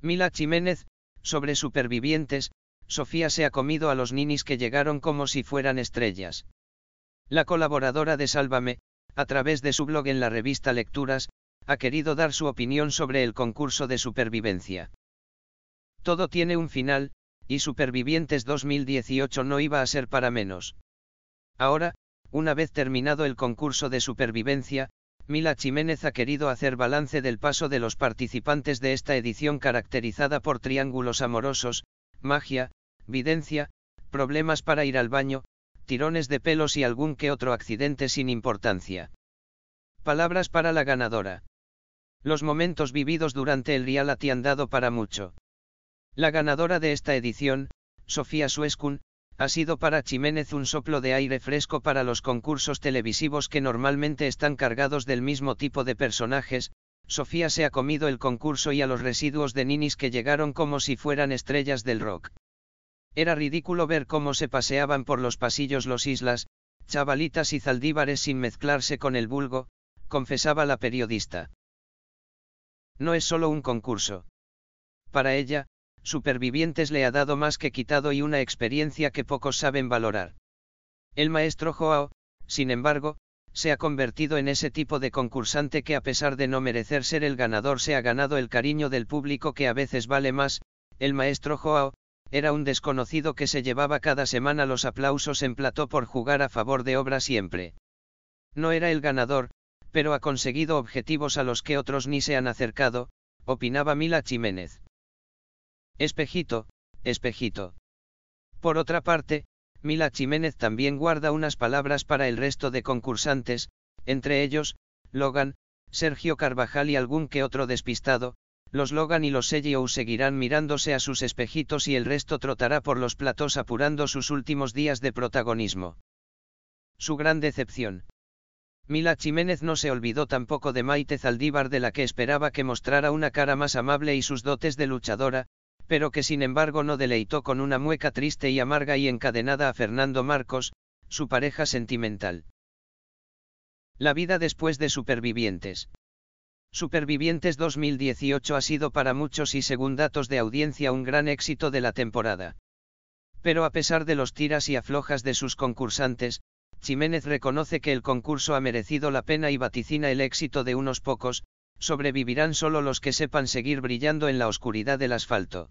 Mila Jiménez, sobre supervivientes, Sofía se ha comido a los ninis que llegaron como si fueran estrellas. La colaboradora de Sálvame, a través de su blog en la revista Lecturas, ha querido dar su opinión sobre el concurso de supervivencia. Todo tiene un final, y Supervivientes 2018 no iba a ser para menos. Ahora, una vez terminado el concurso de supervivencia, Mila Chiménez ha querido hacer balance del paso de los participantes de esta edición caracterizada por triángulos amorosos, magia, videncia, problemas para ir al baño, tirones de pelos y algún que otro accidente sin importancia. Palabras para la ganadora. Los momentos vividos durante el reality han dado para mucho. La ganadora de esta edición, Sofía Suescun, ha sido para Jiménez un soplo de aire fresco para los concursos televisivos que normalmente están cargados del mismo tipo de personajes, Sofía se ha comido el concurso y a los residuos de ninis que llegaron como si fueran estrellas del rock. Era ridículo ver cómo se paseaban por los pasillos los islas, chavalitas y zaldívares sin mezclarse con el vulgo, confesaba la periodista. No es solo un concurso. Para ella, Supervivientes le ha dado más que quitado y una experiencia que pocos saben valorar. El maestro Joao, sin embargo, se ha convertido en ese tipo de concursante que a pesar de no merecer ser el ganador se ha ganado el cariño del público que a veces vale más, el maestro Joao, era un desconocido que se llevaba cada semana los aplausos en plató por jugar a favor de obra siempre. No era el ganador, pero ha conseguido objetivos a los que otros ni se han acercado, opinaba Mila Jiménez. Espejito, espejito. Por otra parte, Mila Jiménez también guarda unas palabras para el resto de concursantes, entre ellos, Logan, Sergio Carvajal y algún que otro despistado, los Logan y los Elliou seguirán mirándose a sus espejitos y el resto trotará por los platos apurando sus últimos días de protagonismo. Su gran decepción. Mila Jiménez no se olvidó tampoco de Maite Zaldívar de la que esperaba que mostrara una cara más amable y sus dotes de luchadora, pero que sin embargo no deleitó con una mueca triste y amarga y encadenada a Fernando Marcos, su pareja sentimental. La vida después de Supervivientes. Supervivientes 2018 ha sido para muchos y según datos de audiencia un gran éxito de la temporada. Pero a pesar de los tiras y aflojas de sus concursantes, Jiménez reconoce que el concurso ha merecido la pena y vaticina el éxito de unos pocos, sobrevivirán solo los que sepan seguir brillando en la oscuridad del asfalto.